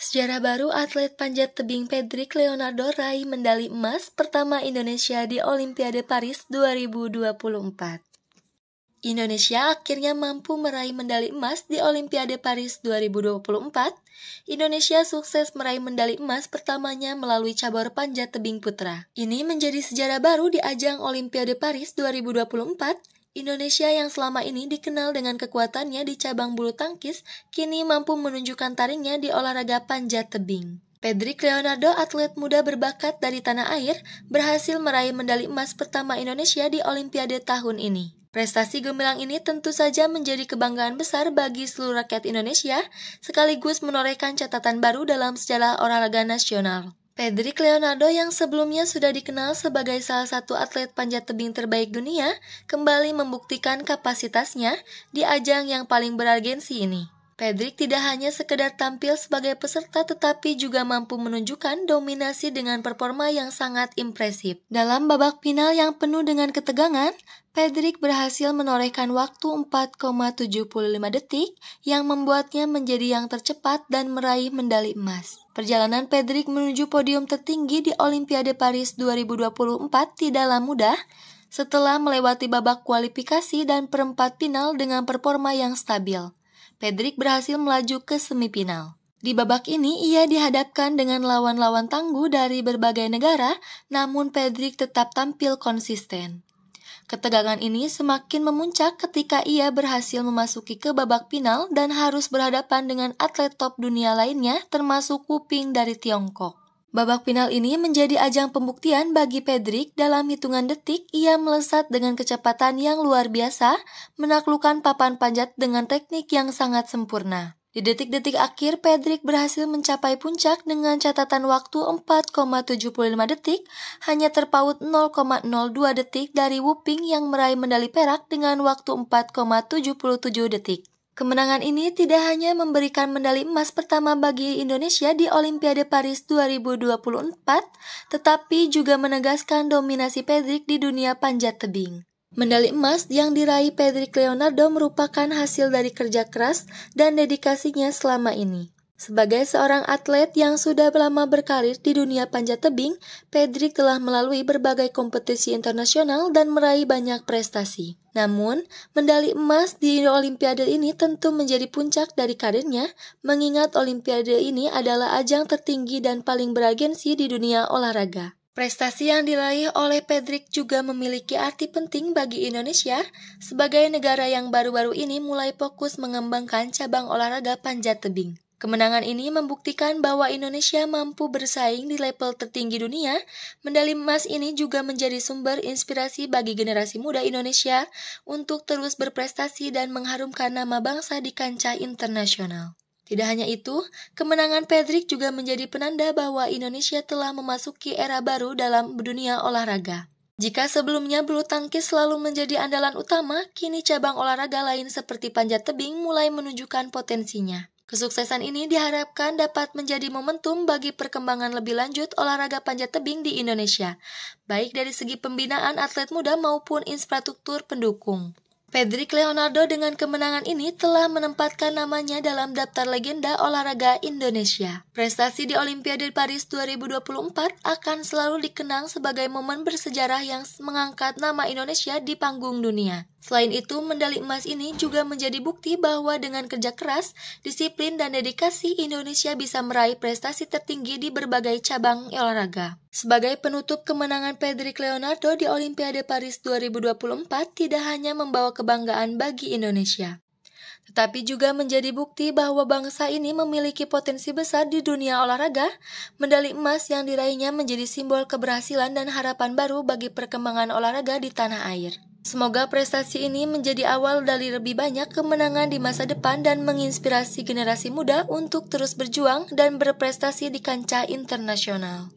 Sejarah baru atlet panjat tebing Pedrik Leonardo Rai mendali emas pertama Indonesia di Olimpiade Paris 2024. Indonesia akhirnya mampu meraih medali emas di Olimpiade Paris 2024. Indonesia sukses meraih medali emas pertamanya melalui cabur panjat tebing putra. Ini menjadi sejarah baru di ajang Olimpiade Paris 2024 Indonesia yang selama ini dikenal dengan kekuatannya di cabang bulu tangkis, kini mampu menunjukkan taringnya di olahraga panjat tebing. Pedrik Leonardo, atlet muda berbakat dari tanah air, berhasil meraih medali emas pertama Indonesia di Olimpiade tahun ini. Prestasi gemilang ini tentu saja menjadi kebanggaan besar bagi seluruh rakyat Indonesia, sekaligus menorehkan catatan baru dalam sejarah olahraga nasional. Pedrick Leonardo yang sebelumnya sudah dikenal sebagai salah satu atlet panjat tebing terbaik dunia, kembali membuktikan kapasitasnya di ajang yang paling beragensi ini. Pedrik tidak hanya sekedar tampil sebagai peserta tetapi juga mampu menunjukkan dominasi dengan performa yang sangat impresif. Dalam babak final yang penuh dengan ketegangan, Pedrik berhasil menorehkan waktu 4,75 detik yang membuatnya menjadi yang tercepat dan meraih medali emas. Perjalanan Pedrik menuju podium tertinggi di Olimpiade Paris 2024 tidaklah mudah, setelah melewati babak kualifikasi dan perempat final dengan performa yang stabil. Pedrik berhasil melaju ke semifinal. Di babak ini, ia dihadapkan dengan lawan-lawan tangguh dari berbagai negara, namun Pedrik tetap tampil konsisten. Ketegangan ini semakin memuncak ketika ia berhasil memasuki ke babak final dan harus berhadapan dengan atlet top dunia lainnya termasuk Kuping dari Tiongkok. Babak final ini menjadi ajang pembuktian bagi Pedrik dalam hitungan detik ia melesat dengan kecepatan yang luar biasa, menaklukkan papan panjat dengan teknik yang sangat sempurna. Di detik-detik akhir, Pedrik berhasil mencapai puncak dengan catatan waktu 4,75 detik, hanya terpaut 0,02 detik dari Wuping yang meraih medali perak dengan waktu 4,77 detik. Kemenangan ini tidak hanya memberikan medali emas pertama bagi Indonesia di Olimpiade Paris 2024, tetapi juga menegaskan dominasi Pedrik di dunia panjat tebing. Medali emas yang diraih Pedrik Leonardo merupakan hasil dari kerja keras dan dedikasinya selama ini. Sebagai seorang atlet yang sudah lama berkarir di dunia panjat tebing, Pedrik telah melalui berbagai kompetisi internasional dan meraih banyak prestasi. Namun, medali emas di Olimpiade ini tentu menjadi puncak dari karirnya, mengingat Olimpiade ini adalah ajang tertinggi dan paling beragensi di dunia olahraga. Prestasi yang diraih oleh Pedrik juga memiliki arti penting bagi Indonesia sebagai negara yang baru-baru ini mulai fokus mengembangkan cabang olahraga panjat tebing. Kemenangan ini membuktikan bahwa Indonesia mampu bersaing di level tertinggi dunia. Medali emas ini juga menjadi sumber inspirasi bagi generasi muda Indonesia untuk terus berprestasi dan mengharumkan nama bangsa di kancah internasional. Tidak hanya itu, kemenangan Patrick juga menjadi penanda bahwa Indonesia telah memasuki era baru dalam dunia olahraga. Jika sebelumnya bulu tangkis selalu menjadi andalan utama, kini cabang olahraga lain seperti panjat tebing mulai menunjukkan potensinya. Kesuksesan ini diharapkan dapat menjadi momentum bagi perkembangan lebih lanjut olahraga panjat tebing di Indonesia, baik dari segi pembinaan atlet muda maupun infrastruktur pendukung. Pedrik Leonardo dengan kemenangan ini telah menempatkan namanya dalam daftar legenda olahraga Indonesia. Prestasi di Olimpiade Paris 2024 akan selalu dikenang sebagai momen bersejarah yang mengangkat nama Indonesia di panggung dunia. Selain itu, medali emas ini juga menjadi bukti bahwa dengan kerja keras, disiplin, dan dedikasi Indonesia bisa meraih prestasi tertinggi di berbagai cabang olahraga. Sebagai penutup kemenangan Pedrik Leonardo di Olimpiade Paris 2024 tidak hanya membawa kebanggaan bagi Indonesia, tetapi juga menjadi bukti bahwa bangsa ini memiliki potensi besar di dunia olahraga. Medali emas yang diraihnya menjadi simbol keberhasilan dan harapan baru bagi perkembangan olahraga di tanah air. Semoga prestasi ini menjadi awal dari lebih banyak kemenangan di masa depan dan menginspirasi generasi muda untuk terus berjuang dan berprestasi di kancah internasional.